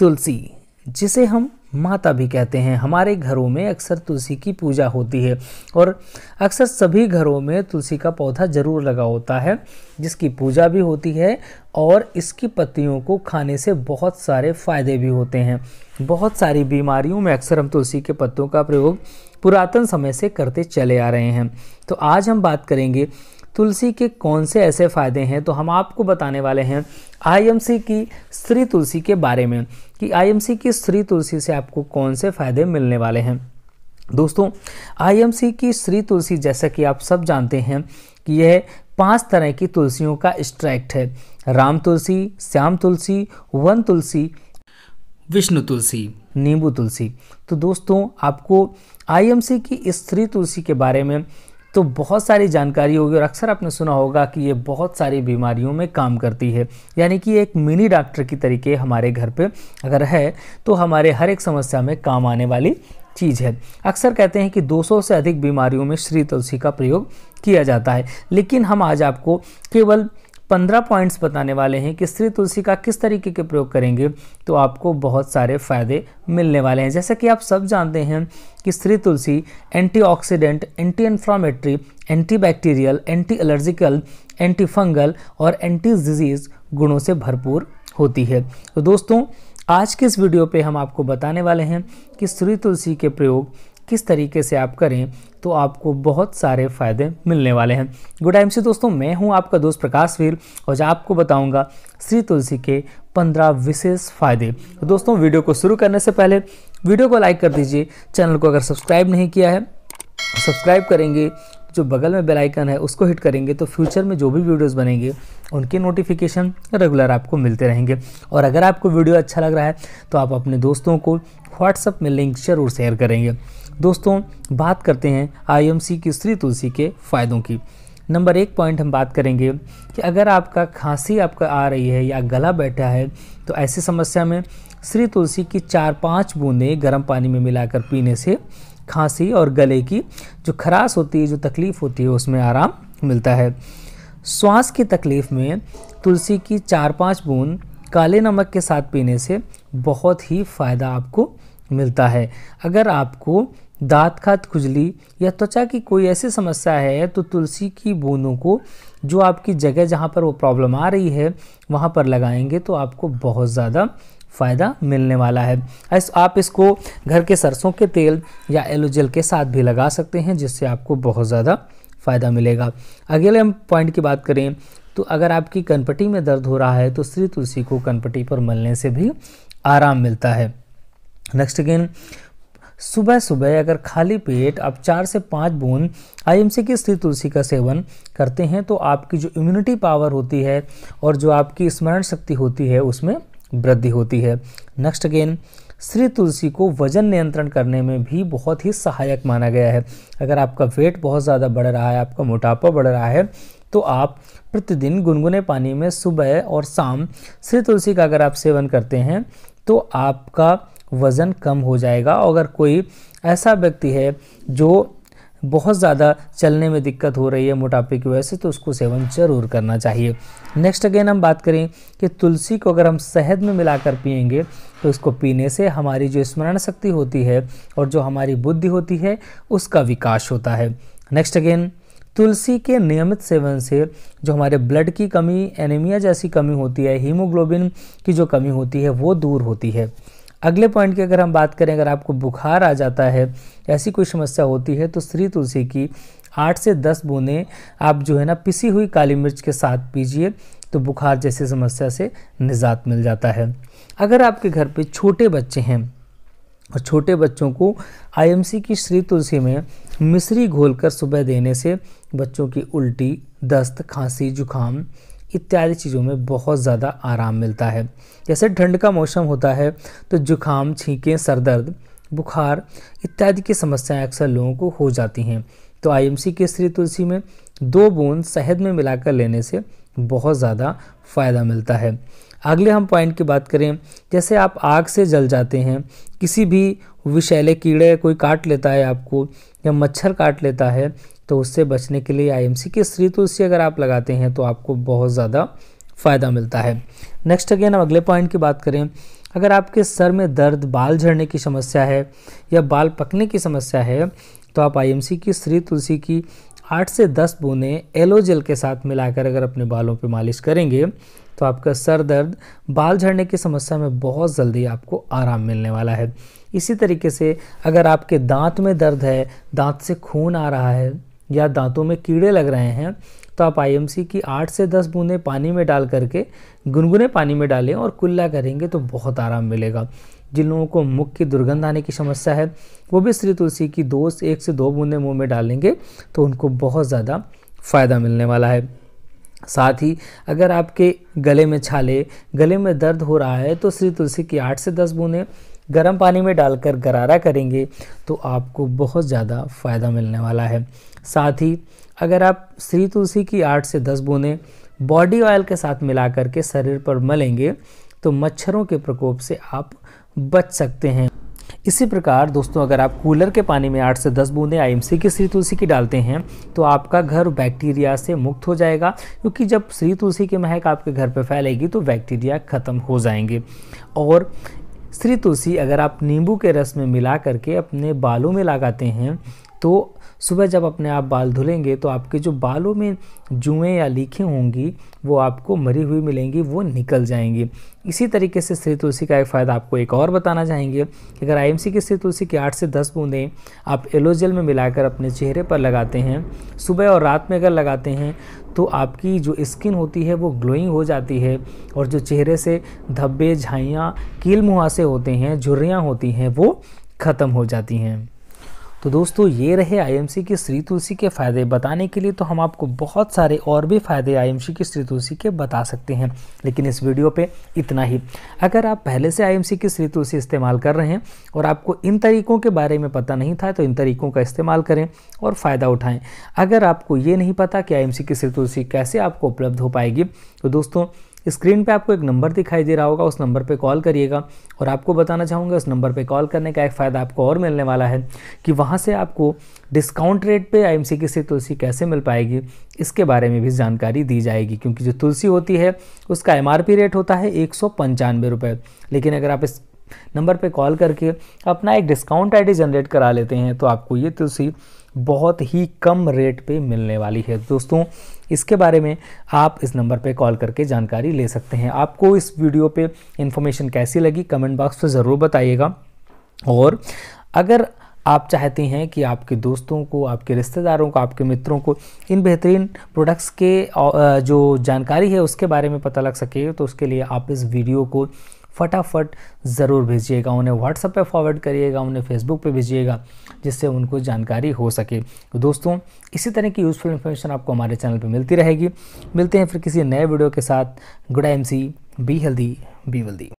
तुलसी जिसे हम माता भी कहते हैं हमारे घरों में अक्सर तुलसी की पूजा होती है और अक्सर सभी घरों में तुलसी का पौधा जरूर लगा होता है जिसकी पूजा भी होती है और इसकी पत्तियों को खाने से बहुत सारे फायदे भी होते हैं बहुत सारी बीमारियों में अक्सर हम तुलसी के पत्तों का प्रयोग पुरातन समय से करते चले आ रहे हैं तो आज हम बात करेंगे तुलसी के कौन से ऐसे फ़ायदे हैं तो हम आपको बताने वाले हैं आईएमसी की स्त्री तुलसी के बारे में कि आईएमसी की श्री तुलसी से आपको कौन से फ़ायदे मिलने वाले हैं दोस्तों आईएमसी की श्री तुलसी जैसा कि आप सब जानते हैं कि यह पांच तरह की तुलसियों का एक्सट्रैक्ट है राम तुलसी श्याम तुलसी वन तुलसी विष्णु तुलसी नींबू तुलसी तो दोस्तों आपको आईएमसी की इस श्री तुलसी के बारे में तो बहुत सारी जानकारी होगी और अक्सर आपने सुना होगा कि ये बहुत सारी बीमारियों में काम करती है यानी कि एक मिनी डॉक्टर की तरीके हमारे घर पे अगर है तो हमारे हर एक समस्या में काम आने वाली चीज़ है अक्सर कहते हैं कि 200 से अधिक बीमारियों में श्री तुलसी का प्रयोग किया जाता है लेकिन हम आज आपको केवल पंद्रह पॉइंट्स बताने वाले हैं कि स्त्री तुलसी का किस तरीके के प्रयोग करेंगे तो आपको बहुत सारे फ़ायदे मिलने वाले हैं जैसा कि आप सब जानते हैं कि स्त्री तुलसी antioxidant anti inflammatory bacterial anti allergical anti fungal और एंटी डिजीज़ गुणों से भरपूर होती है तो दोस्तों आज के इस वीडियो पे हम आपको बताने वाले हैं कि स्त्री तुलसी के प्रयोग किस तरीके से आप करें तो आपको बहुत सारे फ़ायदे मिलने वाले हैं गुड टाइम से दोस्तों मैं हूं आपका दोस्त प्रकाश वीर और आपको बताऊंगा श्री तुलसी के पंद्रह विशेष फ़ायदे तो दोस्तों वीडियो को शुरू करने से पहले वीडियो को लाइक कर दीजिए चैनल को अगर सब्सक्राइब नहीं किया है सब्सक्राइब करेंगे जो बगल में बेल आइकन है उसको हिट करेंगे तो फ्यूचर में जो भी वीडियोस बनेंगे उनके नोटिफिकेशन रेगुलर आपको मिलते रहेंगे और अगर आपको वीडियो अच्छा लग रहा है तो आप अपने दोस्तों को व्हाट्सअप में लिंक जरूर शेयर करेंगे दोस्तों बात करते हैं आई की श्री तुलसी के फ़ायदों की नंबर एक पॉइंट हम बात करेंगे कि अगर आपका खांसी आपका आ रही है या गला बैठा है तो ऐसी समस्या में श्री तुलसी की चार पांच बूंदें गर्म पानी में मिलाकर पीने से खांसी और गले की जो खराश होती है जो तकलीफ़ होती है उसमें आराम मिलता है श्वास की तकलीफ़ में तुलसी की चार पाँच बूंद काले नमक के साथ पीने से बहुत ही फ़ायदा आपको मिलता है अगर आपको दांत खात खुजली या त्वचा की कोई ऐसी समस्या है तो तुलसी की बूंदों को जो आपकी जगह जहाँ पर वो प्रॉब्लम आ रही है वहाँ पर लगाएंगे तो आपको बहुत ज़्यादा फ़ायदा मिलने वाला है इस आप इसको घर के सरसों के तेल या एलोजल के साथ भी लगा सकते हैं जिससे आपको बहुत ज़्यादा फ़ायदा मिलेगा अगले हम पॉइंट की बात करें तो अगर आपकी कनपट्टी में दर्द हो रहा है तो श्री तुलसी को कनपट्टी पर मलने से भी आराम मिलता है नेक्स्ट अगेन सुबह सुबह अगर खाली पेट आप चार से पाँच बूंद आईएमसी की स्त्री तुलसी का सेवन करते हैं तो आपकी जो इम्यूनिटी पावर होती है और जो आपकी स्मरण शक्ति होती है उसमें वृद्धि होती है नेक्स्ट अगेन श्री तुलसी को वजन नियंत्रण करने में भी बहुत ही सहायक माना गया है अगर आपका वेट बहुत ज़्यादा बढ़ रहा है आपका मोटापा बढ़ रहा है तो आप प्रतिदिन गुनगुने पानी में सुबह और शाम श्री तुलसी का अगर आप सेवन करते हैं तो आपका वज़न कम हो जाएगा अगर कोई ऐसा व्यक्ति है जो बहुत ज़्यादा चलने में दिक्कत हो रही है मोटापे की वजह से तो उसको सेवन जरूर करना चाहिए नेक्स्ट अगेन हम बात करें कि तुलसी को अगर हम शहद में मिलाकर पियेंगे तो इसको पीने से हमारी जो स्मरण शक्ति होती है और जो हमारी बुद्धि होती है उसका विकास होता है नेक्स्ट अगेन तुलसी के नियमित सेवन से जो हमारे ब्लड की कमी एनीमिया जैसी कमी होती है हीमोग्लोबिन की जो कमी होती है वो दूर होती है अगले पॉइंट की अगर हम बात करें अगर आपको बुखार आ जाता है ऐसी कोई समस्या होती है तो श्री तुलसी की आठ से दस बूंदें आप जो है ना पिसी हुई काली मिर्च के साथ पीजिए तो बुखार जैसी समस्या से निजात मिल जाता है अगर आपके घर पे छोटे बच्चे हैं और छोटे बच्चों को आईएमसी की श्री तुलसी में मिश्री घोलकर सुबह देने से बच्चों की उल्टी दस्त खांसी जुखाम इत्यादि चीज़ों में बहुत ज़्यादा आराम मिलता है जैसे ठंड का मौसम होता है तो जुखाम छींके सर दर्द बुखार इत्यादि की समस्याएं अक्सर लोगों को हो जाती हैं तो आईएमसी के स्त्री तुलसी में दो बूंद शहद में मिलाकर लेने से बहुत ज़्यादा फ़ायदा मिलता है अगले हम पॉइंट की बात करें जैसे आप आग से जल जाते हैं किसी भी विषैले कीड़े कोई काट लेता है आपको या मच्छर काट लेता है तो उससे बचने के लिए आईएमसी की श्री तुलसी अगर आप लगाते हैं तो आपको बहुत ज़्यादा फ़ायदा मिलता है नेक्स्ट अगेन हम अगले पॉइंट की बात करें अगर आपके सर में दर्द बाल झड़ने की समस्या है या बाल पकने की समस्या है तो आप आईएमसी की श्री तुलसी की आठ से दस बूंदें एलो जेल के साथ मिलाकर अगर अपने बालों पर मालिश करेंगे तो आपका सर दर्द बाल झड़ने की समस्या में बहुत जल्दी आपको आराम मिलने वाला है इसी तरीके से अगर आपके दांत में दर्द है दांत से खून आ रहा है या दांतों में कीड़े लग रहे हैं तो आप आईएमसी की आठ से दस बूंदे पानी में डाल करके गुनगुने पानी में डालें और कुल्ला करेंगे तो बहुत आराम मिलेगा जिन लोगों को मुख की दुर्गंध आने की समस्या है वो भी श्री तुलसी की दो से एक से दो बूंदे मुंह में डालेंगे तो उनको बहुत ज़्यादा फ़ायदा मिलने वाला है साथ ही अगर आपके गले में छाले गले में दर्द हो रहा है तो श्री तुलसी की आठ से दस बूंदें गर्म पानी में डालकर गरारा करेंगे तो आपको बहुत ज़्यादा फ़ायदा मिलने वाला है साथ ही अगर आप श्री तुलसी की आठ से दस बूंदें बॉडी ऑयल के साथ मिला करके शरीर पर मलेंगे तो मच्छरों के प्रकोप से आप बच सकते हैं इसी प्रकार दोस्तों अगर आप कूलर के पानी में आठ से दस बूंदें आईएमसी की श्री तुलसी की डालते हैं तो आपका घर बैक्टीरिया से मुक्त हो जाएगा क्योंकि जब श्री तुलसी की महक आपके घर पर फैलेगी तो बैक्टीरिया ख़त्म हो जाएंगे और श्री तुलसी अगर आप नींबू के रस में मिला करके अपने बालों में लगाते हैं तो सुबह जब अपने आप बाल धुलेंगे तो आपके जो बालों में जुएँ या लीखें होंगी वो आपको मरी हुई मिलेंगी वो निकल जाएंगी इसी तरीके से श्री तुलसी का एक फ़ायदा आपको एक और बताना चाहेंगे अगर आई के श्री तुलसी की आठ से दस बूंदें आप एलोजेल में मिलाकर अपने चेहरे पर लगाते हैं सुबह और रात में अगर लगाते हैं तो आपकी जो स्किन होती है वो ग्लोइंग हो जाती है और जो चेहरे से धब्बे झाइयाँ कील मुहासे होते हैं झुर्रियाँ होती हैं वो ख़त्म हो जाती हैं तो दोस्तों ये रहे आईएमसी की श्री तुलसी के फ़ायदे बताने के लिए तो हम आपको बहुत सारे और भी फ़ायदे आईएमसी की श्री तुलसी के बता सकते हैं लेकिन इस वीडियो पे इतना ही अगर आप पहले से आईएमसी की श्री तुलसी इस्तेमाल कर रहे हैं और आपको इन तरीकों के बारे में पता नहीं था तो इन तरीकों का इस्तेमाल करें और फ़ायदा उठाएँ अगर आपको ये नहीं पता कि आई की श्री तुलसी कैसे आपको उपलब्ध हो पाएगी तो दोस्तों स्क्रीन पे आपको एक नंबर दिखाई दे रहा होगा उस नंबर पे कॉल करिएगा और आपको बताना चाहूँगा उस नंबर पे कॉल करने का एक फ़ायदा आपको और मिलने वाला है कि वहाँ से आपको डिस्काउंट रेट पे आई की से तुलसी कैसे मिल पाएगी इसके बारे में भी जानकारी दी जाएगी क्योंकि जो तुलसी होती है उसका एम रेट होता है एक लेकिन अगर आप इस नंबर पर कॉल करके अपना एक डिस्काउंट आई जनरेट करा लेते हैं तो आपको ये तुलसी बहुत ही कम रेट पे मिलने वाली है दोस्तों इसके बारे में आप इस नंबर पर कॉल करके जानकारी ले सकते हैं आपको इस वीडियो पर इन्फॉर्मेशन कैसी लगी कमेंट बॉक्स पर ज़रूर बताइएगा और अगर आप चाहते हैं कि आपके दोस्तों को आपके रिश्तेदारों को आपके मित्रों को इन बेहतरीन प्रोडक्ट्स के जो जानकारी है उसके बारे में पता लग सके तो उसके लिए आप इस वीडियो को फटाफट ज़रूर भेजिएगा उन्हें व्हाट्सएप पे फॉरवर्ड करिएगा उन्हें फेसबुक पे भेजिएगा जिससे उनको जानकारी हो सके तो दोस्तों इसी तरह की यूज़फुल इन्फॉर्मेशन आपको हमारे चैनल पर मिलती रहेगी मिलते हैं फिर किसी नए वीडियो के साथ good M C be healthy be wealthy